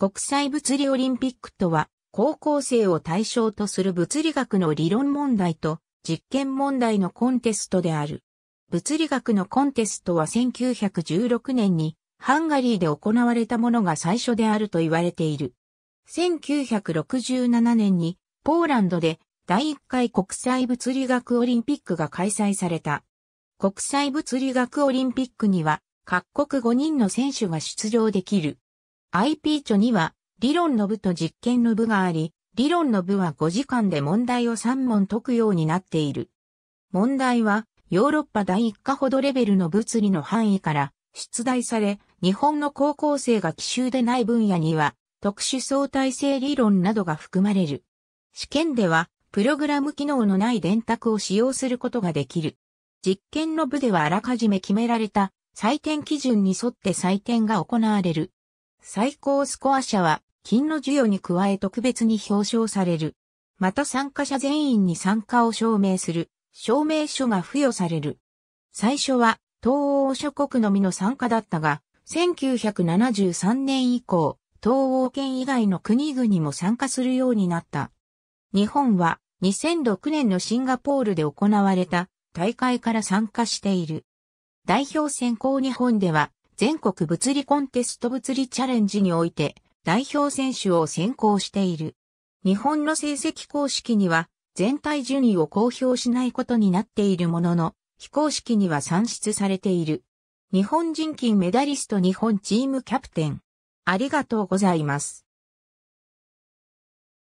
国際物理オリンピックとは、高校生を対象とする物理学の理論問題と実験問題のコンテストである。物理学のコンテストは1916年にハンガリーで行われたものが最初であると言われている。1967年にポーランドで第1回国際物理学オリンピックが開催された。国際物理学オリンピックには各国5人の選手が出場できる。IP 著には、理論の部と実験の部があり、理論の部は5時間で問題を3問解くようになっている。問題は、ヨーロッパ第1課ほどレベルの物理の範囲から出題され、日本の高校生が奇襲でない分野には、特殊相対性理論などが含まれる。試験では、プログラム機能のない電卓を使用することができる。実験の部ではあらかじめ決められた採点基準に沿って採点が行われる。最高スコア者は、金の授与に加え特別に表彰される。また参加者全員に参加を証明する、証明書が付与される。最初は、東欧諸国のみの参加だったが、1973年以降、東欧圏以外の国々も参加するようになった。日本は2006年のシンガポールで行われた大会から参加している。代表選考日本では全国物理コンテスト物理チャレンジにおいて代表選手を選考している。日本の成績公式には全体順位を公表しないことになっているものの、非公式には算出されている。日本人金メダリスト日本チームキャプテン。ありがとうございます。